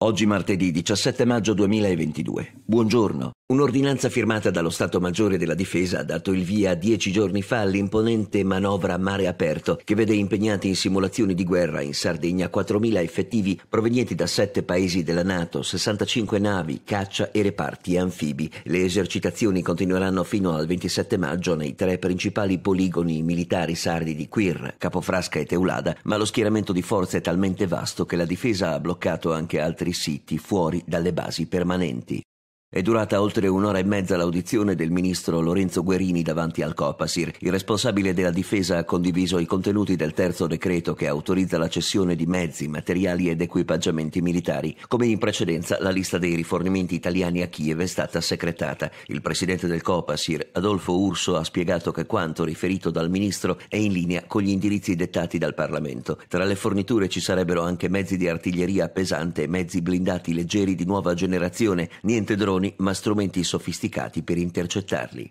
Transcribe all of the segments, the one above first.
Oggi martedì 17 maggio 2022. Buongiorno. Un'ordinanza firmata dallo Stato Maggiore della Difesa ha dato il via dieci giorni fa all'imponente manovra Mare Aperto, che vede impegnati in simulazioni di guerra in Sardegna 4.000 effettivi provenienti da sette paesi della Nato, 65 navi, caccia e reparti anfibi. Le esercitazioni continueranno fino al 27 maggio nei tre principali poligoni militari sardi di Quir, Capofrasca e Teulada, ma lo schieramento di forze è talmente vasto che la Difesa ha bloccato anche altri siti fuori dalle basi permanenti. È durata oltre un'ora e mezza l'audizione del ministro Lorenzo Guerini davanti al Copasir. Il responsabile della difesa ha condiviso i contenuti del terzo decreto che autorizza la cessione di mezzi, materiali ed equipaggiamenti militari. Come in precedenza, la lista dei rifornimenti italiani a Kiev è stata secretata. Il presidente del Copasir, Adolfo Urso, ha spiegato che quanto riferito dal ministro è in linea con gli indirizzi dettati dal Parlamento. Tra le forniture ci sarebbero anche mezzi di artiglieria pesante e mezzi blindati leggeri di nuova generazione, niente drone droni, ma strumenti sofisticati per intercettarli.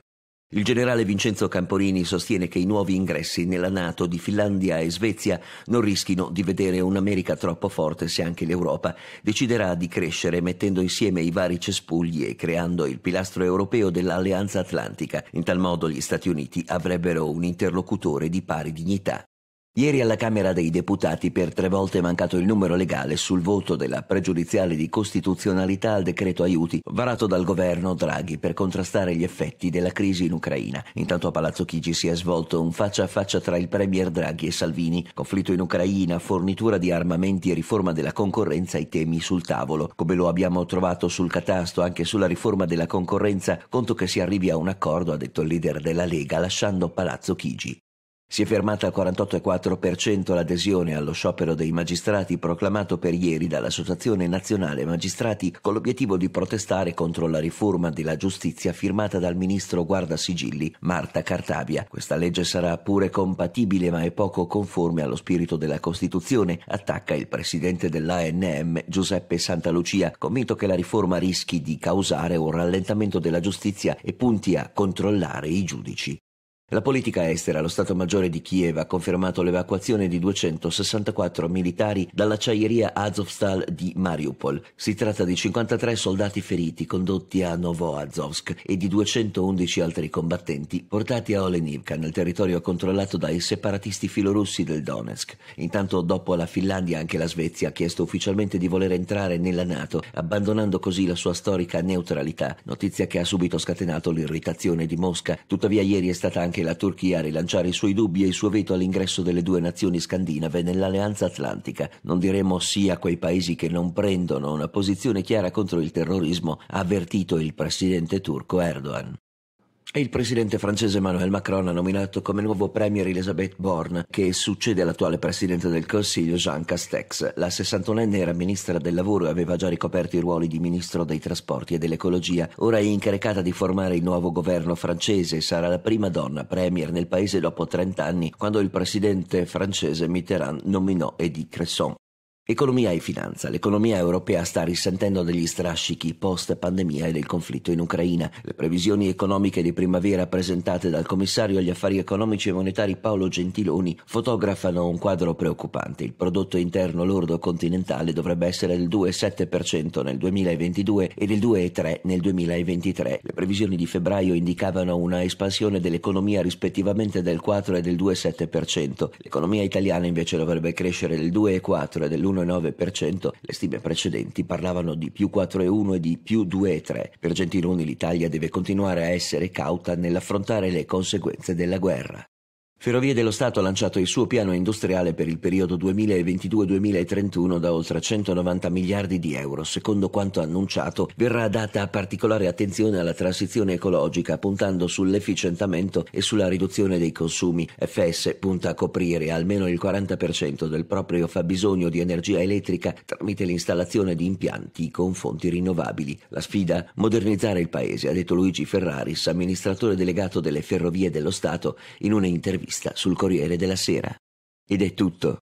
Il generale Vincenzo Camporini sostiene che i nuovi ingressi nella Nato di Finlandia e Svezia non rischino di vedere un'America troppo forte se anche l'Europa deciderà di crescere mettendo insieme i vari cespugli e creando il pilastro europeo dell'Alleanza Atlantica. In tal modo gli Stati Uniti avrebbero un interlocutore di pari dignità. Ieri alla Camera dei Deputati per tre volte è mancato il numero legale sul voto della pregiudiziale di costituzionalità al decreto aiuti varato dal governo Draghi per contrastare gli effetti della crisi in Ucraina. Intanto a Palazzo Chigi si è svolto un faccia a faccia tra il premier Draghi e Salvini. Conflitto in Ucraina, fornitura di armamenti e riforma della concorrenza i temi sul tavolo. Come lo abbiamo trovato sul catasto anche sulla riforma della concorrenza, conto che si arrivi a un accordo, ha detto il leader della Lega, lasciando Palazzo Chigi. Si è fermata al 48,4% l'adesione allo sciopero dei magistrati proclamato per ieri dall'Associazione Nazionale Magistrati con l'obiettivo di protestare contro la riforma della giustizia firmata dal ministro guardasigilli Marta Cartabia. Questa legge sarà pure compatibile ma è poco conforme allo spirito della Costituzione, attacca il presidente dell'ANM Giuseppe Santalucia, convinto che la riforma rischi di causare un rallentamento della giustizia e punti a controllare i giudici. La politica estera, lo Stato Maggiore di Kiev ha confermato l'evacuazione di 264 militari dall'acciaieria Azovstal di Mariupol. Si tratta di 53 soldati feriti condotti a Novoazovsk e di 211 altri combattenti portati a Olenivka, nel territorio controllato dai separatisti filorussi del Donetsk. Intanto, dopo la Finlandia, anche la Svezia ha chiesto ufficialmente di voler entrare nella NATO, abbandonando così la sua storica neutralità, notizia che ha subito scatenato l'irritazione di Mosca. Tuttavia ieri è stata anche anche la Turchia a rilanciare i suoi dubbi e il suo veto all'ingresso delle due nazioni scandinave nell'alleanza atlantica. Non diremo sì a quei paesi che non prendono una posizione chiara contro il terrorismo, ha avvertito il presidente turco Erdogan. E il presidente francese Emmanuel Macron ha nominato come nuovo premier Elisabeth Borne, che succede all'attuale presidente del Consiglio Jean Castex. La 61enne era ministra del lavoro e aveva già ricoperto i ruoli di ministro dei trasporti e dell'ecologia. Ora è incaricata di formare il nuovo governo francese e sarà la prima donna premier nel paese dopo 30 anni, quando il presidente francese Mitterrand nominò Edith Cresson. Economia e finanza. L'economia europea sta risentendo degli strascichi post pandemia e del conflitto in Ucraina. Le previsioni economiche di primavera presentate dal commissario agli affari economici e monetari Paolo Gentiloni fotografano un quadro preoccupante. Il prodotto interno lordo continentale dovrebbe essere del 2,7% nel 2022 e del 2,3% nel 2023. Le previsioni di febbraio indicavano una espansione dell'economia rispettivamente del 4 e del 2,7%. L'economia italiana invece dovrebbe crescere del 2,4 e dell'1,5% 1,9%, le stime precedenti parlavano di più 4,1 e di più 2,3. Per Gentiloni l'Italia deve continuare a essere cauta nell'affrontare le conseguenze della guerra. Ferrovie dello Stato ha lanciato il suo piano industriale per il periodo 2022-2031 da oltre 190 miliardi di euro. Secondo quanto annunciato, verrà data particolare attenzione alla transizione ecologica, puntando sull'efficientamento e sulla riduzione dei consumi. FS punta a coprire almeno il 40% del proprio fabbisogno di energia elettrica tramite l'installazione di impianti con fonti rinnovabili. La sfida? Modernizzare il paese, ha detto Luigi Ferraris, amministratore delegato delle Ferrovie dello Stato, in un'intervista intervista sul Corriere della Sera. Ed è tutto.